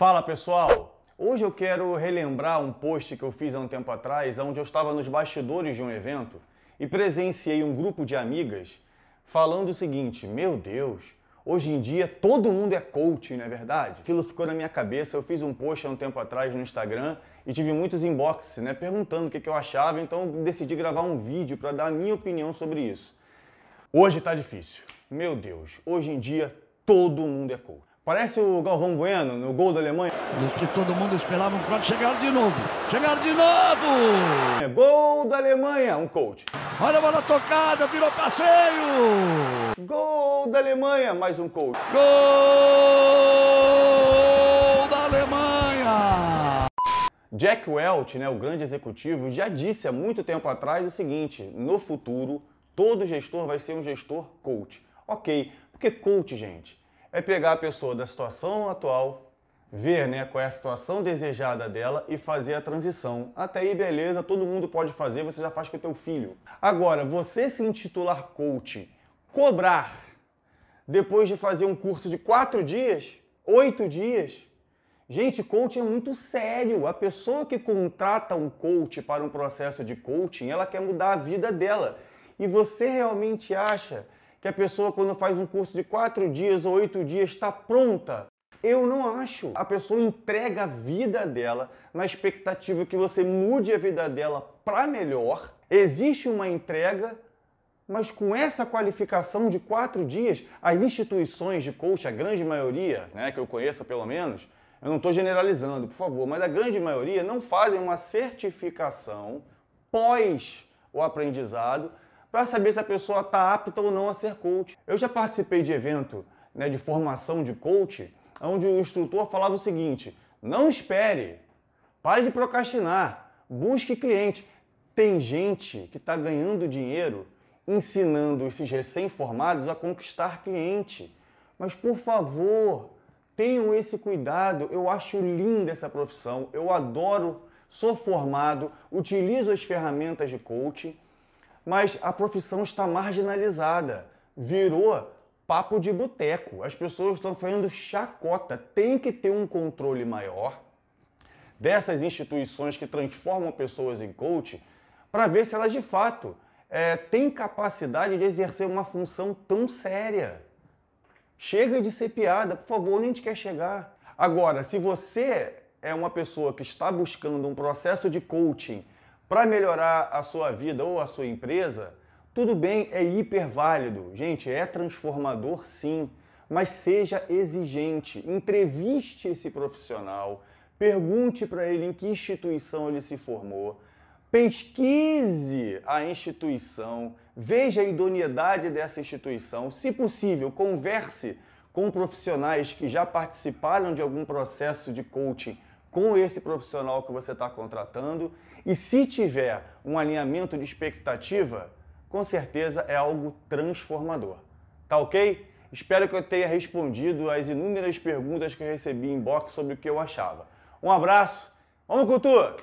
Fala pessoal! Hoje eu quero relembrar um post que eu fiz há um tempo atrás, onde eu estava nos bastidores de um evento e presenciei um grupo de amigas falando o seguinte: Meu Deus, hoje em dia todo mundo é coach, não é verdade? Aquilo ficou na minha cabeça. Eu fiz um post há um tempo atrás no Instagram e tive muitos inboxes né, perguntando o que, que eu achava, então eu decidi gravar um vídeo para dar a minha opinião sobre isso. Hoje está difícil. Meu Deus, hoje em dia todo mundo é coach. Parece o Galvão Bueno no gol da Alemanha. Diz que todo mundo esperava um pronto. Chegaram de novo. Chegaram de novo! É, gol da Alemanha, um coach. Olha a bola tocada, virou passeio! Gol da Alemanha, mais um coach. Gol da Alemanha! Jack Welch, né, o grande executivo, já disse há muito tempo atrás o seguinte: no futuro, todo gestor vai ser um gestor coach. Ok, porque coach, gente, é pegar a pessoa da situação atual, ver né, qual é a situação desejada dela e fazer a transição. Até aí, beleza, todo mundo pode fazer, você já faz com o teu filho. Agora, você se intitular coach, cobrar, depois de fazer um curso de quatro dias, oito dias, Gente, coaching é muito sério. A pessoa que contrata um coach para um processo de coaching, ela quer mudar a vida dela. E você realmente acha que a pessoa, quando faz um curso de quatro dias ou oito dias, está pronta. Eu não acho. A pessoa entrega a vida dela na expectativa que você mude a vida dela para melhor. Existe uma entrega, mas com essa qualificação de quatro dias, as instituições de coach, a grande maioria, né, que eu conheço pelo menos, eu não estou generalizando, por favor, mas a grande maioria não fazem uma certificação pós o aprendizado para saber se a pessoa está apta ou não a ser coach. Eu já participei de evento né, de formação de coach, onde o instrutor falava o seguinte: não espere, pare de procrastinar, busque cliente. Tem gente que está ganhando dinheiro ensinando esses recém-formados a conquistar cliente. Mas por favor, tenham esse cuidado. Eu acho linda essa profissão, eu adoro, sou formado, utilizo as ferramentas de coaching mas a profissão está marginalizada, virou papo de boteco. As pessoas estão fazendo chacota. Tem que ter um controle maior dessas instituições que transformam pessoas em coach para ver se elas de fato é, têm capacidade de exercer uma função tão séria. Chega de ser piada, por favor, nem te quer chegar? Agora, se você é uma pessoa que está buscando um processo de coaching para melhorar a sua vida ou a sua empresa, tudo bem, é hiper válido. Gente, é transformador sim, mas seja exigente. Entreviste esse profissional, pergunte para ele em que instituição ele se formou, pesquise a instituição, veja a idoneidade dessa instituição, se possível, converse com profissionais que já participaram de algum processo de coaching com esse profissional que você está contratando. E se tiver um alinhamento de expectativa, com certeza é algo transformador. Tá ok? Espero que eu tenha respondido as inúmeras perguntas que eu recebi em box sobre o que eu achava. Um abraço, vamos cultura!